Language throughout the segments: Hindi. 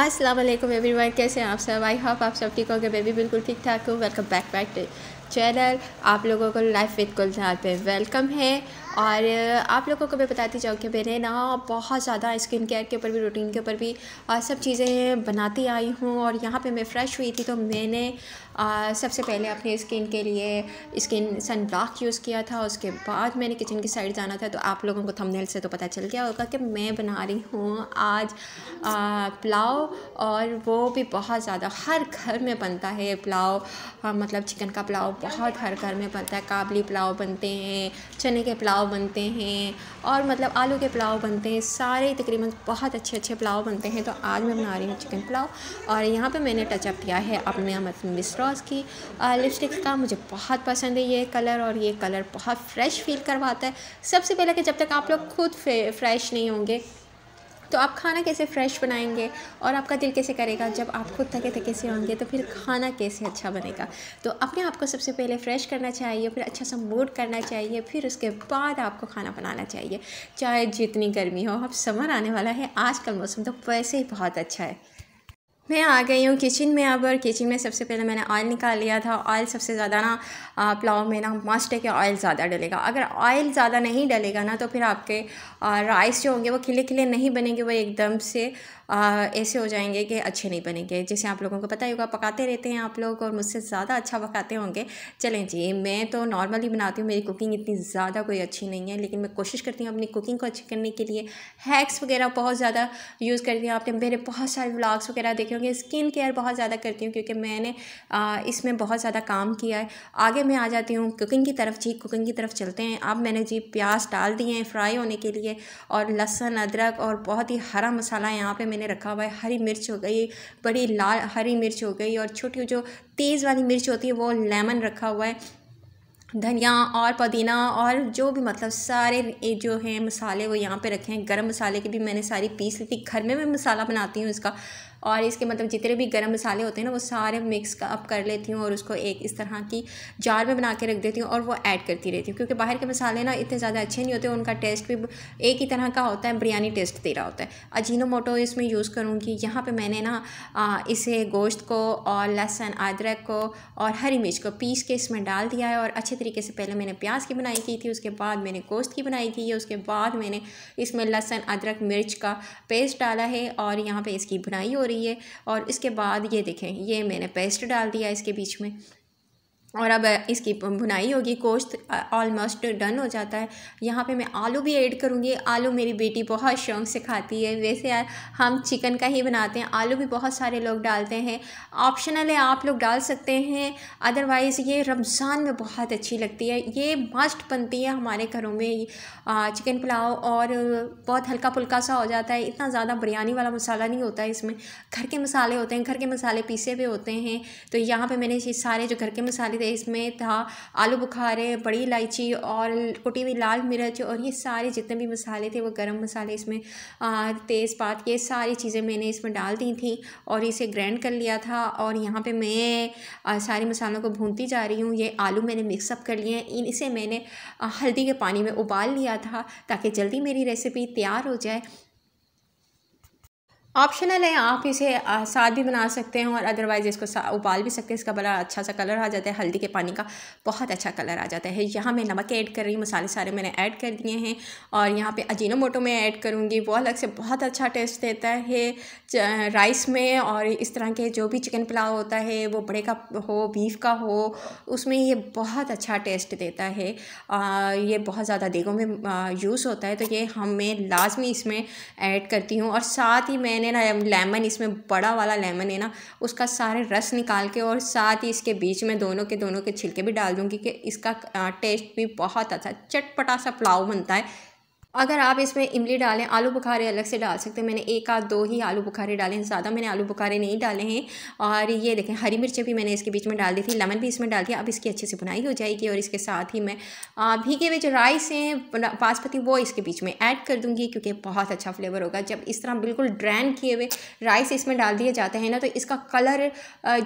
अस्सलाम वालेकुम एवरीवन कैसे हैं आप सब आई होप आप सब ठीक होंगे मैं भी बिल्कुल ठीक ठाक हूँ welcome back back to channel आप लोगों को लाइफ विद गुलजार पे वेलकम है और आप लोगों को मैं बताती जाऊँ कि मैंने ना बहुत ज़्यादा स्किन केयर के ऊपर भी रूटीन के ऊपर भी आ, सब चीज़ें बनाती आई हूँ और यहाँ पे मैं फ़्रेश हुई थी तो मैंने आ, सबसे पहले अपने स्किन के लिए स्किन सन ब्लॉक यूज़ किया था उसके बाद मैंने किचन की साइड जाना था तो आप लोगों को थमनेल से तो पता चल गया होगा कि मैं बना रही हूँ आज पुलाव और वो भी बहुत ज़्यादा हर घर में बनता है पुलाव मतलब चिकन का पुलाव बहुत हर घर में बनता है काबली पुलाव बनते हैं चने के पुलाव पुलाव बनते हैं और मतलब आलू के पुलाव बनते हैं सारे तकरीबन बहुत अच्छे अच्छे पुलाव बनते हैं तो आज मैं बना रही हूँ चिकन पुलाव और यहाँ पे मैंने टचअप किया है अपने मतलब की लिपस्टिक्स का मुझे बहुत पसंद है ये कलर और ये कलर बहुत फ्रेश फील करवाता है सबसे पहले कि जब तक आप लोग खुद फ्रेश नहीं होंगे तो आप खाना कैसे फ्रेश बनाएंगे और आपका दिल कैसे करेगा जब आप खुद थके थके से होंगे तो फिर खाना कैसे अच्छा बनेगा तो अपने आप को सबसे पहले फ़्रेश करना चाहिए फिर अच्छा सा मूड करना चाहिए फिर उसके बाद आपको खाना बनाना चाहिए चाहे जितनी गर्मी हो अब समर आने वाला है आज का मौसम तो वैसे ही बहुत अच्छा है मैं आ गई हूँ किचन में अब और किचन में सबसे पहले मैंने ऑयल निकाल लिया था ऑयल सबसे ज़्यादा ना पुलाव में ना मस्ट है कि ऑयल ज़्यादा डलेगा अगर ऑयल ज़्यादा नहीं डलेगा ना तो फिर आपके राइस जो होंगे वो खिले खिले नहीं बनेंगे वो एकदम से ऐसे हो जाएंगे कि अच्छे नहीं बनेंगे जैसे आप लोगों को पता ही होगा पकाते रहते हैं आप लोग और मुझसे ज़्यादा अच्छा पकाते होंगे चलें जी मैं तो नॉर्मली बनाती हूँ मेरी कुकिंग इतनी ज़्यादा कोई अच्छी नहीं है लेकिन मैं कोशिश करती हूँ अपनी कुकिंग को अच्छी करने के लिए हैक्स वगैरह बहुत ज़्यादा यूज़ करती हूँ आपने मेरे बहुत सारे ब्लॉग्स वगैरह देखे करूँगी स्किन केयर बहुत ज़्यादा करती हूँ क्योंकि मैंने इसमें बहुत ज़्यादा काम किया है आगे मैं आ जाती हूँ कुकिंग की तरफ जी कुकिंग की तरफ चलते हैं अब मैंने जी प्याज डाल दिए हैं फ्राई होने के लिए और लहसन अदरक और बहुत ही हरा मसाला यहाँ पर मैंने रखा हुआ है हरी मिर्च हो गई बड़ी लाल हरी मिर्च हो गई और छोटी जो तेज़ वाली मिर्च होती है वो लेमन रखा हुआ है धनिया और पुदीना और जो भी मतलब सारे जो हैं मसाले वो यहाँ पे रखे हैं गरम मसाले के भी मैंने सारी पीस ली थी घर में मैं मसाला बनाती हूँ इसका और इसके मतलब जितने भी गर्म मसाले होते हैं ना वो सारे मिक्स अप कर लेती हूँ और उसको एक इस तरह की जार में बना के रख देती हूँ और वो ऐड करती रहती हूँ क्योंकि बाहर के मसाले ना इतने ज़्यादा अच्छे नहीं होते उनका टेस्ट भी एक ही तरह का होता है बिरयानी टेस्ट दे रहा होता है अजीनो मोटो इसमें यूज़ करूँगी यहाँ पर मैंने ना इसे गोश्त को और लहसुन अदरक को और हरी मिर्च को पीस के इसमें डाल दिया है और अच्छे तरीके से पहले मैंने प्याज की बनाई की थी उसके बाद मैंने गोश्त की बनाई की है उसके बाद मैंने इसमें लहसुन अदरक मिर्च का पेस्ट डाला है और यहाँ पर इसकी बुनाई हो रही है और इसके बाद ये देखें ये मैंने पेस्ट डाल दिया इसके बीच में और अब इसकी बुनाई होगी गोश्त ऑलमोस्ट डन हो जाता है यहाँ पे मैं आलू भी ऐड करूँगी आलू मेरी बेटी बहुत शौक से खाती है वैसे हम चिकन का ही बनाते हैं आलू भी बहुत सारे लोग डालते हैं ऑप्शनल है आप लोग डाल सकते हैं अदरवाइज़ ये रमज़ान में बहुत अच्छी लगती है ये मस्ट बनती है हमारे घरों में चिकन पुलाव और बहुत हल्का फुल्का सा हो जाता है इतना ज़्यादा बिरयानी वाला मसाला नहीं होता है इसमें घर के मसाले होते हैं घर के मसाले पीसे हुए होते हैं तो यहाँ पर मैंने सारे जो घर के मसाले देश में था आलू बुखारे बड़ी इलायची और कुटी हुई लाल मिर्च और ये सारे जितने भी मसाले थे वो गरम मसाले इसमें तेज़पात ये सारी चीज़ें मैंने इसमें डाल दी थी और इसे ग्रैंड कर लिया था और यहाँ पे मैं सारे मसालों को भूनती जा रही हूँ ये आलू मैंने मिक्सअप कर लिए हैं इन इसे मैंने हल्दी के पानी में उबाल लिया था ताकि जल्दी मेरी रेसिपी तैयार हो जाए ऑप्शनल है आप इसे साथ भी बना सकते हैं और अदरवाइज़ इसको उबाल भी सकते हैं इसका बड़ा अच्छा सा कलर आ जाता है हल्दी के पानी का बहुत अच्छा कलर आ जाता है यहाँ मैं नमक ऐड कर रही हूँ मसाले सारे मैंने ऐड कर दिए हैं और यहाँ पे अजीनो मोटो में ऐड करूँगी वो अलग से बहुत अच्छा टेस्ट देता है राइस में और इस तरह के जो भी चिकन पुलाव होता है वो बड़े का हो बीफ का हो उसमें ये बहुत अच्छा टेस्ट देता है ये बहुत ज़्यादा देगों में यूज़ होता है तो ये हमें लाजमी इसमें ऐड करती हूँ और साथ ही मैं मैंने ना लेमन इसमें बड़ा वाला लेमन है ना उसका सारे रस निकाल के और साथ ही इसके बीच में दोनों के दोनों के छिलके भी डाल दूँगी कि इसका टेस्ट भी बहुत अच्छा चटपटा सा पुलाव बनता है अगर आप इसमें इमली डालें आलू बुखारे अलग से डाल सकते हैं मैंने एक आध दो ही आलू बुखारे डाले हैं ज़्यादा मैंने आलू बुखारे नहीं डाले हैं और ये देखें हरी मिर्चें भी मैंने इसके बीच में डाल दी थी लेमन भी इसमें डाल दिया अब इसकी अच्छे से बुनाई हो जाएगी और इसके साथ ही मैं भीगे हुए जो राइस हैं बासमती वो इसके बीच में ऐड कर दूँगी क्योंकि बहुत अच्छा फ्लेवर होगा जब इस तरह बिल्कुल ड्रैन किए हुए राइस इसमें डाल दिए जाते हैं ना तो इसका कलर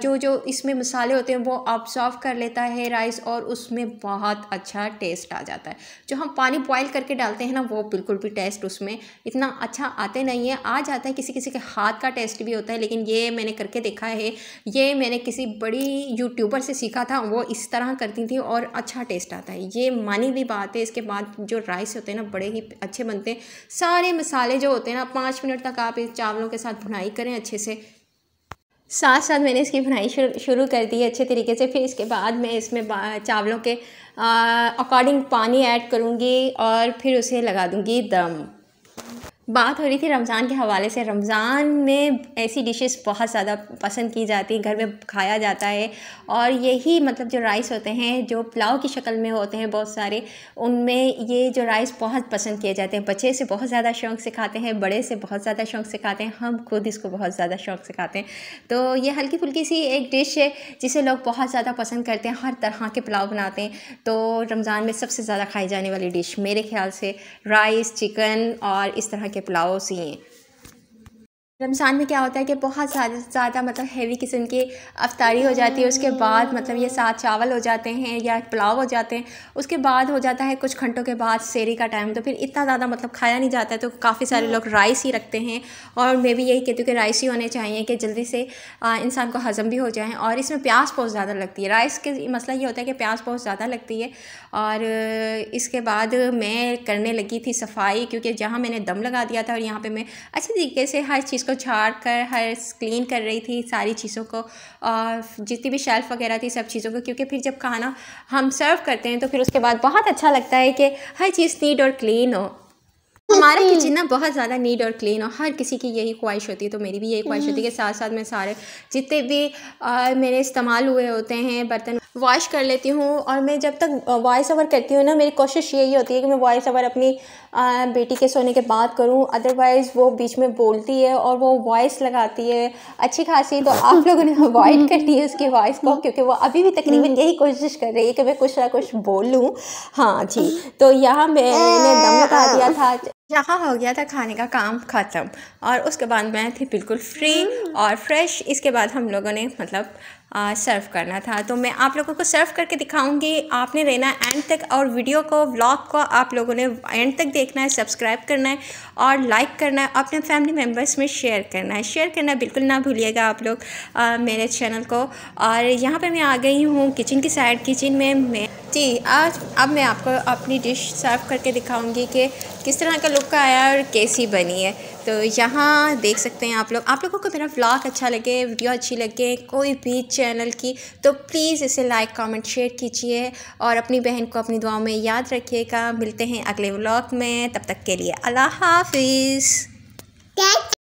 जो जो इसमें मसाले होते हैं वो ऑब्जॉर्व कर लेता है राइस और उसमें बहुत अच्छा टेस्ट आ जाता है जो हम पानी बॉयल करके डालते हैं ना वो वो बिल्कुल भी टेस्ट उसमें इतना अच्छा आते नहीं है आ जाता है किसी किसी के हाथ का टेस्ट भी होता है लेकिन ये मैंने करके देखा है ये मैंने किसी बड़ी यूट्यूबर से सीखा था वो इस तरह करती थी और अच्छा टेस्ट आता है ये मानी हुई बात है इसके बाद जो राइस होते हैं ना बड़े ही अच्छे बनते हैं सारे मसाले जो होते हैं ना पाँच मिनट तक आप इस चावलों के साथ भुनाई करें अच्छे से साथ साथ मैंने इसकी बनाई शुरू शुरू कर दी है अच्छे तरीके से फिर इसके बाद मैं इसमें चावलों के अकॉर्डिंग पानी ऐड करूँगी और फिर उसे लगा दूँगी दम बात हो रही थी रमज़ान के हवाले से रमज़ान में ऐसी डिशेस बहुत ज़्यादा पसंद की जाती हैं घर में खाया जाता है और यही मतलब जो राइस होते हैं जो पुलाव की शक्ल में होते हैं बहुत सारे उनमें ये जो राइस बहुत पसंद किए जाते हैं बच्चे से बहुत ज़्यादा शौक़ से खाते हैं बड़े से बहुत ज़्यादा शौक़ से खाते हैं हम खुद इसको बहुत ज़्यादा शौक़ से खाते हैं तो ये हल्की फुल्की सी एक डिश है जिसे लोग बहुत ज़्यादा पसंद करते हैं हर तरह के पुलाव बनाते हैं तो रमज़ान में सबसे ज़्यादा खाई जाने वाली डिश मेरे ख्याल से राइस चिकन और इस तरह के के पुलाव सिए रमज़ान में क्या होता है कि बहुत ज़्यादा मतलब हैवी किस्म की अफ्तारी हो जाती है उसके बाद मतलब ये सात चावल हो जाते हैं या पुलाव हो जाते हैं उसके बाद हो जाता है कुछ घंटों के बाद सेरी का टाइम तो फिर इतना ज़्यादा मतलब खाया नहीं जाता है तो काफ़ी सारे लोग राइस ही रखते हैं और मैं भी यही कहती हूँ कि राइस ही होने चाहिए कि जल्दी से इंसान को हज़म भी हो जाए और इसमें प्याज बहुत ज़्यादा लगती है राइस के मसला ये होता है कि प्याज बहुत ज़्यादा लगती है और इसके बाद मैं करने लगी थी सफाई क्योंकि जहाँ मैंने दम लगा दिया था और यहाँ पर मैं अच्छी तरीके से हर चीज़ को छाड़ कर हर क्लीन कर रही थी सारी चीज़ों को और जितनी भी शेल्फ़ वगैरह थी सब चीज़ों को क्योंकि फिर जब खाना हम सर्व करते हैं तो फिर उसके बाद बहुत अच्छा लगता है कि हर चीज़ नीट और क्लीन हो हमारा किचन ना बहुत ज़्यादा नीट और क्लीन और हर किसी की यही ख्वाहिश होती है तो मेरी भी यही ख्वाहिश होती है कि हम्म। साथ साथ मैं सारे जितने भी आ, मेरे इस्तेमाल हुए होते हैं बर्तन वॉश कर लेती हूँ और मैं जब तक वॉइस ओवर करती हूँ ना मेरी कोशिश यही होती है कि मैं वॉइस ओवर अपनी बेटी के सोने के बाद करूँ अदरवाइज़ वो बीच में बोलती है और वो वॉइस लगाती है अच्छी खासी तो आप लोगों ने अवॉइड करनी है उसकी वॉइस को क्योंकि वो अभी भी तकरीबन यही कोशिश कर रही है कि मैं कुछ ना कुछ बोलूँ हाँ जी तो यहाँ मैंने दम लगा दिया था यहाँ हो गया था खाने का काम ख़त्म और उसके बाद मैं थी बिल्कुल फ्री और फ्रेश इसके बाद हम लोगों ने मतलब सर्व करना था तो मैं आप लोगों को सर्व करके दिखाऊंगी आपने रहना एंड तक और वीडियो को व्लॉग को आप लोगों ने एंड तक देखना है सब्सक्राइब करना है और लाइक करना है अपने फैमिली मेम्बर्स में शेयर करना है शेयर करना बिल्कुल ना भूलिएगा आप लोग आ, मेरे चैनल को और यहाँ पर मैं आ गई हूँ किचन की साइड किचन में मैं जी आज अब मैं आपको अपनी डिश सर्व करके दिखाऊँगी कि किस तरह का लुक आया और कैसी बनी है तो यहाँ देख सकते हैं आप लोग आप लोगों को मेरा व्लॉग अच्छा लगे वीडियो अच्छी लगे कोई भी चैनल की तो प्लीज़ इसे लाइक कमेंट शेयर कीजिए और अपनी बहन को अपनी दुआओं में याद रखिएगा मिलते हैं अगले व्लॉग में तब तक के लिए अल्लाह हाफिज़